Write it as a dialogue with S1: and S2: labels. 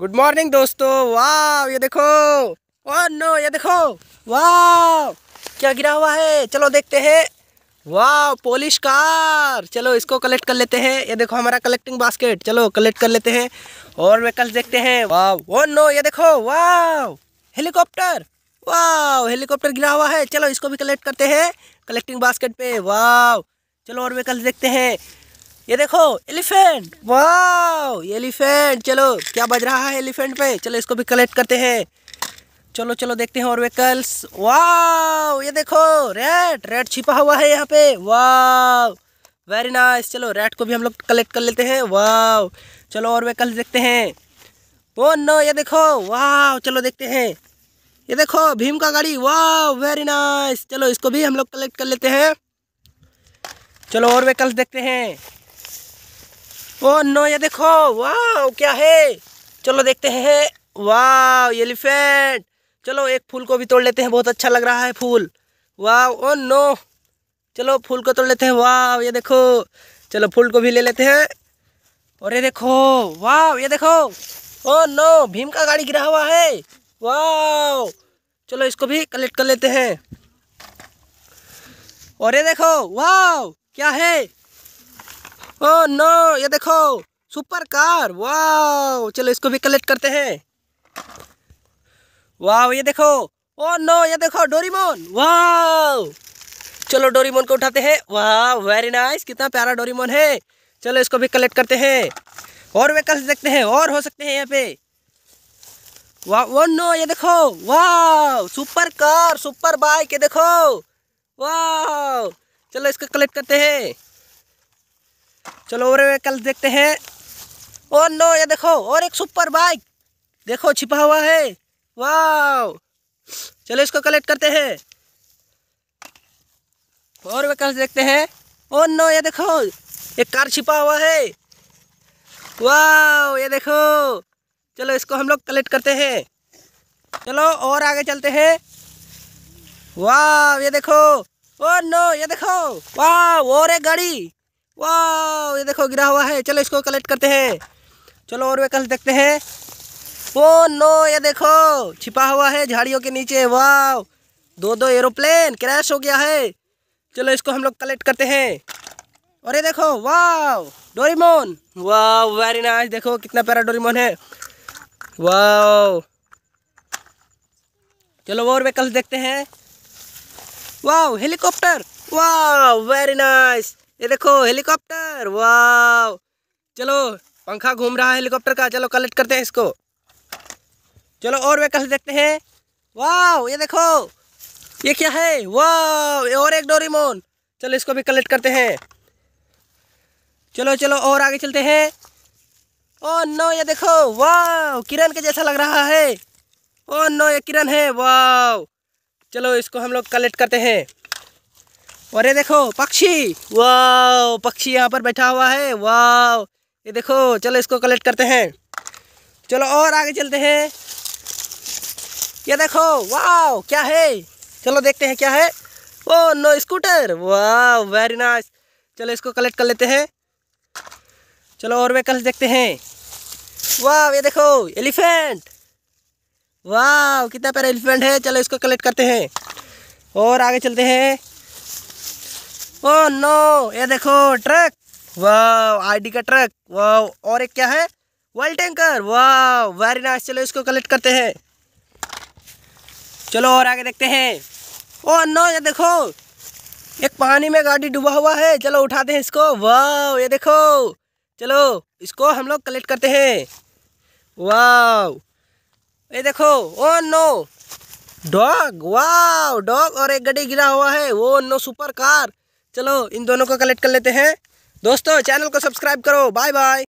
S1: good morning दोस्तों वाह ये देखो वाह नो ये देखो वाह क्या गिरा हुआ है चलो देखते हैं वाह पोलिश कार चलो इसको कलेक्ट कर लेते हैं ये देखो हमारा कलेक्टिंग बास्केट चलो कलेक्ट कर लेते हैं और वेकल्स देखते हैं वाह वो नो ये देखो वाह हेलीकॉप्टर वाह हेलीकॉप्टर गिरा हुआ है चलो इसको भी कलेक्ट करते हैं कलेक्टिंग बास्केट पे वाह चलो और वेकल्स देखते हैं ये देखो एलिफेंट वाह एलिफेंट चलो क्या बज रहा है एलिफेंट पे चलो इसको भी कलेक्ट करते हैं चलो चलो देखते हैं और व्हीकल्स वाह ये देखो रेड रेड छिपा हुआ है यहाँ पे वाह वेरी नाइस चलो रेड को भी हम लोग कलेक्ट कर लेते हैं वाह चलो और व्हीकल्स देखते हैं ओ नो ये देखो वाह चलो देखते हैं ये देखो भीम का गाड़ी वाह वेरी नाइस चलो इसको भी हम लोग कलेक्ट कर लेते हैं चलो और व्हीकल्स देखते हैं ओ नो ये देखो वाह क्या है चलो देखते हैं वाह एलिफेंट चलो एक फूल को भी तोड़ लेते हैं बहुत अच्छा लग रहा है फूल वाह ओ नो चलो फूल को तोड़ लेते हैं वाह ये देखो चलो फूल को भी ले लेते हैं और ये देखो वाह ये देखो ओ नो भीम का गाड़ी गिरा हुआ है वाह चलो इसको भी कलेक्ट कर लेते हैं और ये देखो वाह क्या है ओ oh, नो ये देखो सुपर कार वाह चलो इसको भी कलेक्ट करते हैं वाह ये देखो ओ oh, नो ये देखो डोरीमोन वाह चलो डोरीमोन को उठाते हैं वाह वेरी नाइस कितना प्यारा डोरीमोन है चलो इसको भी कलेक्ट करते हैं और व्हीकल्स देखते हैं और हो सकते हैं यहाँ पे वाह वो नो ये देखो वाह सुपर कार सुपर बाइक ये देखो वाह चलो इसको कलेक्ट करते हैं चलो और कल देखते हैं और नो ये देखो और एक सुपर बाइक देखो छिपा हुआ है वाह चलो इसको कलेक्ट करते हैं और वे कल देखते हैं और नो ये देखो एक कार छिपा हुआ है वाह ये देखो चलो इसको हम लोग कलेक्ट करते हैं चलो और आगे चलते हैं वाह ये देखो ओ नो ये देखो वाह और एक गाड़ी वाह ये देखो गिरा हुआ है चलो इसको कलेक्ट करते हैं चलो और व्हीकल देखते हैं ओ नो ये देखो छिपा हुआ है झाड़ियों के नीचे वाह दो दो एरोप्लेन क्रैश हो गया है चलो इसको हम लोग कलेक्ट करते हैं और ये देखो वाह डोरीमोन वाह वेरी नाइस देखो कितना प्यारा डोरीमोन है वाह चलो और व्हीकल्स देखते हैं वाह हेलीकॉप्टर वाह वेरी नाइस ये देखो हेलीकॉप्टर वाह चलो पंखा घूम रहा है हेलीकॉप्टर का चलो कलेक्ट करते हैं इसको चलो और व्हीकल्स देखते हैं वाह ये देखो ये क्या है वाह और एक डोरीमोन चलो इसको भी कलेक्ट करते हैं चलो चलो और आगे चलते हैं ओ नो ये देखो वाह किरण के जैसा लग रहा है ओ नो ये किरण है वाह चलो इसको हम लोग कलेक्ट करते हैं और ये देखो पक्षी वाह पक्षी यहाँ पर बैठा हुआ है वाह ये देखो चलो इसको कलेक्ट करते हैं चलो और आगे चलते हैं ये देखो वाह क्या है चलो देखते हैं क्या है ओ नो स्कूटर वाह वेरी नाइस चलो इसको कलेक्ट कर लेते हैं चलो और व्हीकल्स देखते हैं वाह ये देखो एलिफेंट वाह कितना प्यारा एलिफेंट है चलो इसको कलेक्ट करते हैं और आगे चलते हैं ओ oh, नो ये देखो ट्रक वाह आईडी का ट्रक वाह और एक क्या है वर्ल्ड टैंकर वाह वेरी नाइस चलो इसको कलेक्ट करते हैं चलो और आगे देखते हैं ओ oh, नो ये देखो एक पानी में गाड़ी डूबा हुआ है चलो उठाते हैं इसको वाह ये देखो चलो इसको हम लोग कलेक्ट करते हैं वाह ये देखो ओ नो डॉग वाह डॉग और एक गड्ढे गिरा हुआ है वो नो सुपर कार चलो इन दोनों को कलेक्ट कर लेते हैं दोस्तों चैनल को सब्सक्राइब करो बाय बाय